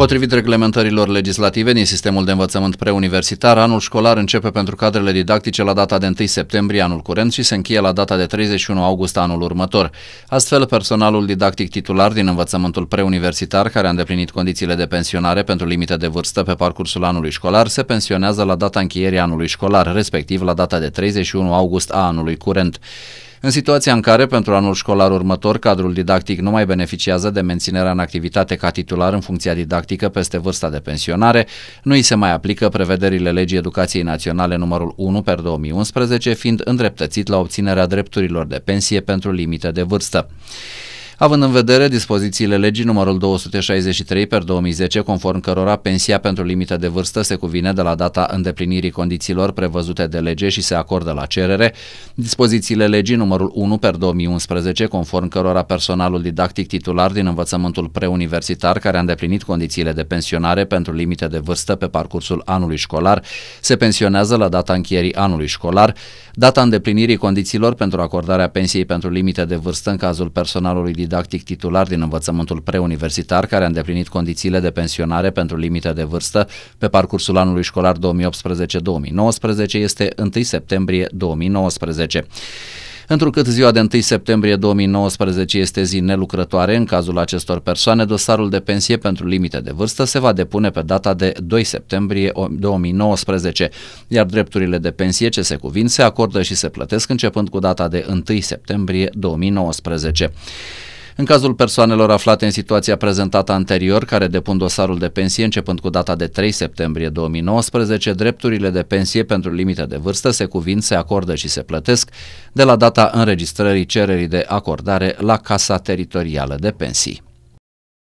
Potrivit reglementărilor legislative din sistemul de învățământ preuniversitar, anul școlar începe pentru cadrele didactice la data de 1 septembrie anul curent și se încheie la data de 31 august anul următor. Astfel, personalul didactic titular din învățământul preuniversitar, care a îndeplinit condițiile de pensionare pentru limite de vârstă pe parcursul anului școlar, se pensionează la data încheierii anului școlar, respectiv la data de 31 august a anului curent. În situația în care pentru anul școlar următor cadrul didactic nu mai beneficiază de menținerea în activitate ca titular în funcția didactică peste vârsta de pensionare, nu îi se mai aplică prevederile legii Educației Naționale numărul 1 per 2011, fiind îndreptățit la obținerea drepturilor de pensie pentru limite de vârstă având în vedere dispozițiile legii numărul 263 per 2010, conform cărora pensia pentru limită de vârstă se cuvine de la data îndeplinirii condițiilor prevăzute de lege și se acordă la cerere, dispozițiile legii numărul 1 per 2011, conform cărora personalul didactic titular din învățământul preuniversitar care a îndeplinit condițiile de pensionare pentru limite de vârstă pe parcursul anului școlar se pensionează la data încheierii anului școlar, data îndeplinirii condițiilor pentru acordarea pensiei pentru limite de vârstă în cazul personalului didactic didactic titular din învățământul preuniversitar care a îndeplinit condițiile de pensionare pentru limite de vârstă pe parcursul anului școlar 2018-2019 este 1 septembrie 2019. Întrucât ziua de 1 septembrie 2019 este zi nelucrătoare, în cazul acestor persoane, dosarul de pensie pentru limite de vârstă se va depune pe data de 2 septembrie 2019, iar drepturile de pensie ce se cuvin se acordă și se plătesc începând cu data de 1 septembrie 2019. În cazul persoanelor aflate în situația prezentată anterior, care depun dosarul de pensie începând cu data de 3 septembrie 2019, drepturile de pensie pentru limite de vârstă se cuvin, se acordă și se plătesc de la data înregistrării cererii de acordare la Casa Teritorială de Pensii.